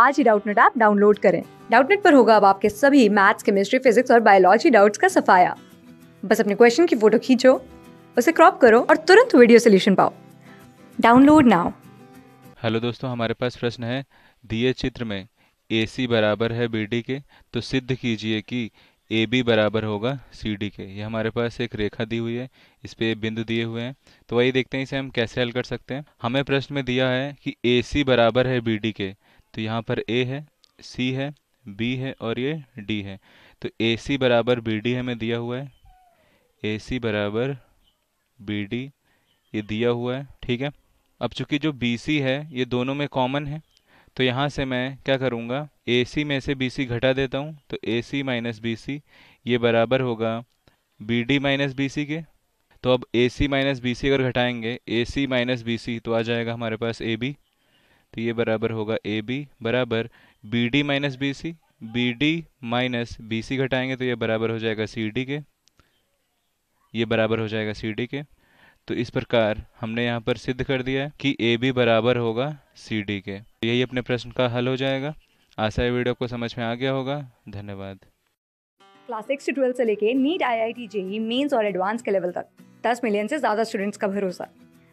आज ही Doubtnut app download करें डाउटनेट पर होगा अब आपके सभी मैथ्स केमिस्ट्री फिजिक्स और बायोलॉजी डाउट्स का सफाया बस अपने क्वेश्चन की फोटो खींचो उसे क्रॉप करो और तुरंत वीडियो सोल्यूशन पाओ डाउनलोड नाउ हेलो दोस्तों हमारे पास प्रश्न है दिए चित्र में ए सी बराबर है बी डी के तो सिद्ध कीजिए कि ए बी बराबर होगा सी डी के ये हमारे पास एक रेखा दी हुई है इस पर बिंदु दिए हुए हैं तो वही देखते हैं इसे हम कैसे हल कर सकते हैं हमें प्रश्न में दिया है कि ए सी बराबर है बी डी के तो यहाँ पर ए है सी है बी है और ये डी है तो ए सी बराबर बी डी हमें दिया हुआ है ए सी बराबर बी डी ये दिया हुआ है ठीक है अब चूंकि जो बी सी है ये दोनों में कॉमन है तो यहाँ से मैं क्या करूँगा ए सी में से बी सी घटा देता हूँ तो ए सी माइनस बी सी ये बराबर होगा B D minus B C के तो अब ए सी माइनस बी सी अगर घटाएंगे ए सी माइनस बी सी तो आ जाएगा हमारे पास ए बी तो ये बराबर होगा ए बी बराबर B D minus B C B D minus B C घटाएंगे तो ये बराबर हो जाएगा सी डी के ये बराबर हो जाएगा सी डी के तो इस प्रकार हमने यहाँ पर सिद्ध कर दिया है कि ए बी बराबर होगा सी डी के तो यही अपने प्रश्न का हल हो जाएगा आशा है वीडियो को समझ में आ गया होगा धन्यवाद क्लास सिक्स से ट्वेल्थ से लेके NEET I I T JEE mains और एडवांस के लेवल तक दस मिलियन से ज़्यादा स्टूडेंट्स का भरोसा